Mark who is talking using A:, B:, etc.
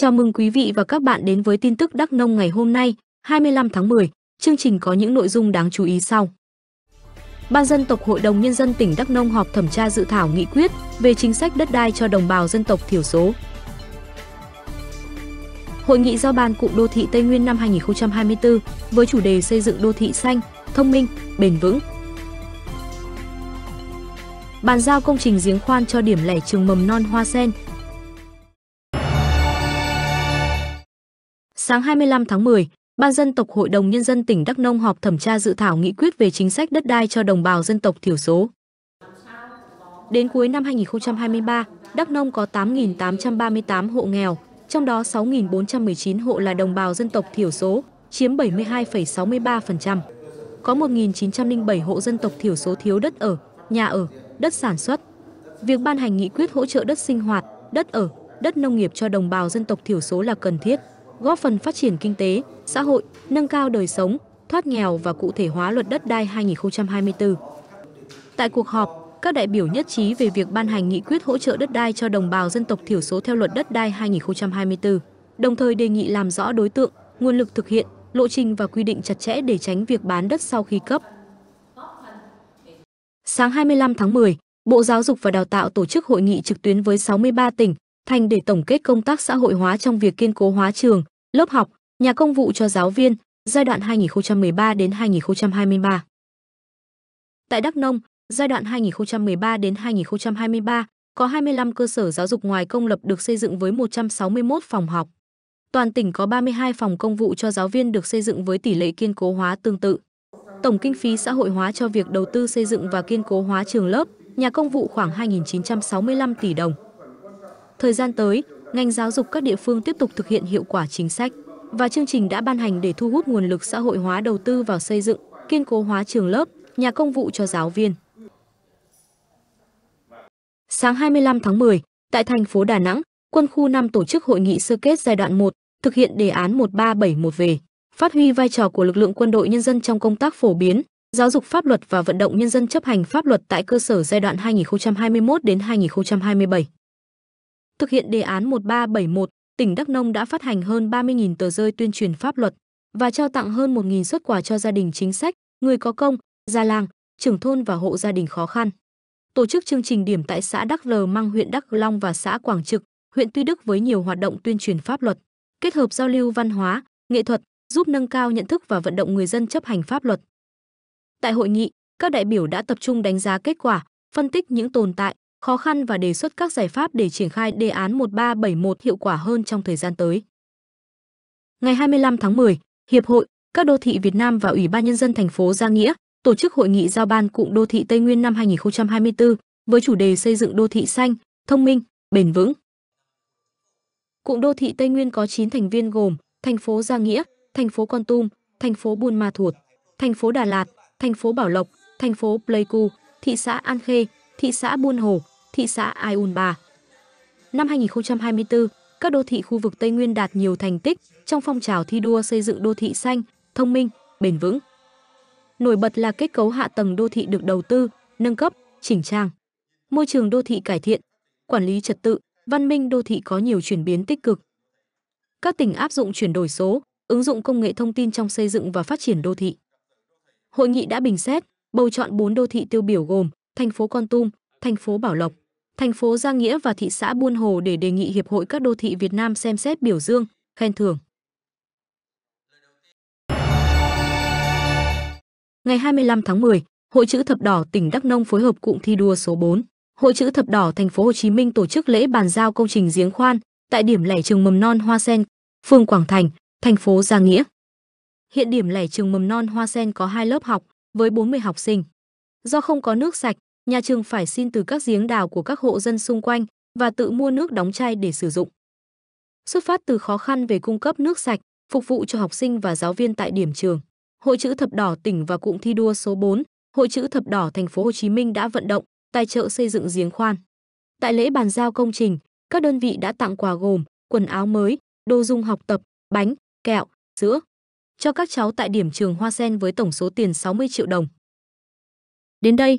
A: Chào mừng quý vị và các bạn đến với tin tức Đắk Nông ngày hôm nay, 25 tháng 10. Chương trình có những nội dung đáng chú ý sau. Ban dân tộc Hội đồng Nhân dân tỉnh Đắk Nông họp thẩm tra dự thảo nghị quyết về chính sách đất đai cho đồng bào dân tộc thiểu số. Hội nghị giao ban cụm đô thị Tây Nguyên năm 2024 với chủ đề xây dựng đô thị xanh, thông minh, bền vững. Bàn giao công trình giếng khoan cho điểm lẻ trường mầm non Hoa Sen, Sáng 25 tháng 10, Ban dân tộc Hội đồng Nhân dân tỉnh Đắk Nông họp thẩm tra dự thảo nghị quyết về chính sách đất đai cho đồng bào dân tộc thiểu số. Đến cuối năm 2023, Đắk Nông có 8.838 hộ nghèo, trong đó 6.419 hộ là đồng bào dân tộc thiểu số, chiếm 72,63%. Có 1.907 hộ dân tộc thiểu số thiếu đất ở, nhà ở, đất sản xuất. Việc ban hành nghị quyết hỗ trợ đất sinh hoạt, đất ở, đất nông nghiệp cho đồng bào dân tộc thiểu số là cần thiết góp phần phát triển kinh tế, xã hội, nâng cao đời sống, thoát nghèo và cụ thể hóa luật đất đai 2024. Tại cuộc họp, các đại biểu nhất trí về việc ban hành nghị quyết hỗ trợ đất đai cho đồng bào dân tộc thiểu số theo luật đất đai 2024, đồng thời đề nghị làm rõ đối tượng, nguồn lực thực hiện, lộ trình và quy định chặt chẽ để tránh việc bán đất sau khi cấp. Sáng 25 tháng 10, Bộ Giáo dục và Đào tạo tổ chức hội nghị trực tuyến với 63 tỉnh, thành để tổng kết công tác xã hội hóa trong việc kiên cố hóa trường, lớp học, nhà công vụ cho giáo viên giai đoạn 2013 đến 2023. Tại Đắk Nông, giai đoạn 2013 đến 2023 có 25 cơ sở giáo dục ngoài công lập được xây dựng với 161 phòng học. Toàn tỉnh có 32 phòng công vụ cho giáo viên được xây dựng với tỷ lệ kiên cố hóa tương tự. Tổng kinh phí xã hội hóa cho việc đầu tư xây dựng và kiên cố hóa trường lớp, nhà công vụ khoảng 2.965 tỷ đồng. Thời gian tới, ngành giáo dục các địa phương tiếp tục thực hiện hiệu quả chính sách và chương trình đã ban hành để thu hút nguồn lực xã hội hóa đầu tư vào xây dựng, kiên cố hóa trường lớp, nhà công vụ cho giáo viên. Sáng 25 tháng 10, tại thành phố Đà Nẵng, quân khu 5 tổ chức hội nghị sơ kết giai đoạn 1, thực hiện đề án 1371 về phát huy vai trò của lực lượng quân đội nhân dân trong công tác phổ biến, giáo dục pháp luật và vận động nhân dân chấp hành pháp luật tại cơ sở giai đoạn 2021 đến 2027. Thực hiện đề án 1371, tỉnh Đắk Nông đã phát hành hơn 30.000 tờ rơi tuyên truyền pháp luật và trao tặng hơn 1.000 xuất quà cho gia đình chính sách, người có công, gia làng, trưởng thôn và hộ gia đình khó khăn. Tổ chức chương trình điểm tại xã Đắk Lờ Măng huyện Đắk Long và xã Quảng Trực, huyện Tuy Đức với nhiều hoạt động tuyên truyền pháp luật, kết hợp giao lưu văn hóa, nghệ thuật, giúp nâng cao nhận thức và vận động người dân chấp hành pháp luật. Tại hội nghị, các đại biểu đã tập trung đánh giá kết quả, phân tích những tồn tại, khó khăn và đề xuất các giải pháp để triển khai đề án 1371 hiệu quả hơn trong thời gian tới. Ngày 25 tháng 10, Hiệp hội các đô thị Việt Nam và Ủy ban nhân dân thành phố Gia Nghĩa tổ chức hội nghị giao ban cụm đô thị Tây Nguyên năm 2024 với chủ đề xây dựng đô thị xanh, thông minh, bền vững. Cụm đô thị Tây Nguyên có 9 thành viên gồm thành phố Gia Nghĩa, thành phố Con Tum, thành phố Buôn Ma Thuột, thành phố Đà Lạt, thành phố Bảo Lộc, thành phố Pleiku, thị xã An Khê, thị xã Buôn Hồ, thị xã Ayunpa. Năm 2024, các đô thị khu vực Tây Nguyên đạt nhiều thành tích trong phong trào thi đua xây dựng đô thị xanh, thông minh, bền vững. Nổi bật là kết cấu hạ tầng đô thị được đầu tư, nâng cấp, chỉnh trang. Môi trường đô thị cải thiện, quản lý trật tự, văn minh đô thị có nhiều chuyển biến tích cực. Các tỉnh áp dụng chuyển đổi số, ứng dụng công nghệ thông tin trong xây dựng và phát triển đô thị. Hội nghị đã bình xét, bầu chọn 4 đô thị tiêu biểu gồm thành phố Con Tum, thành phố Bảo Lộc, thành phố Giang Nghĩa và thị xã Buôn Hồ để đề nghị Hiệp hội các đô thị Việt Nam xem xét biểu dương, khen thưởng. Ngày 25 tháng 10, Hội chữ thập đỏ tỉnh Đắk Nông phối hợp cụm thi đua số 4, Hội chữ thập đỏ thành phố Hồ Chí Minh tổ chức lễ bàn giao công trình giếng khoan tại điểm lẻ trường mầm non Hoa Sen, phường Quảng Thành, thành phố Giang Nghĩa. Hiện điểm lẻ trường mầm non Hoa Sen có hai lớp học với 40 học sinh. Do không có nước sạch, nhà trường phải xin từ các giếng đào của các hộ dân xung quanh và tự mua nước đóng chai để sử dụng. Xuất phát từ khó khăn về cung cấp nước sạch, phục vụ cho học sinh và giáo viên tại điểm trường, Hội chữ thập đỏ tỉnh và cụm thi đua số 4, Hội chữ thập đỏ thành phố Hồ Chí Minh đã vận động tài trợ xây dựng giếng khoan. Tại lễ bàn giao công trình, các đơn vị đã tặng quà gồm quần áo mới, đồ dùng học tập, bánh, kẹo, sữa cho các cháu tại điểm trường Hoa Sen với tổng số tiền 60 triệu đồng. Đến đây,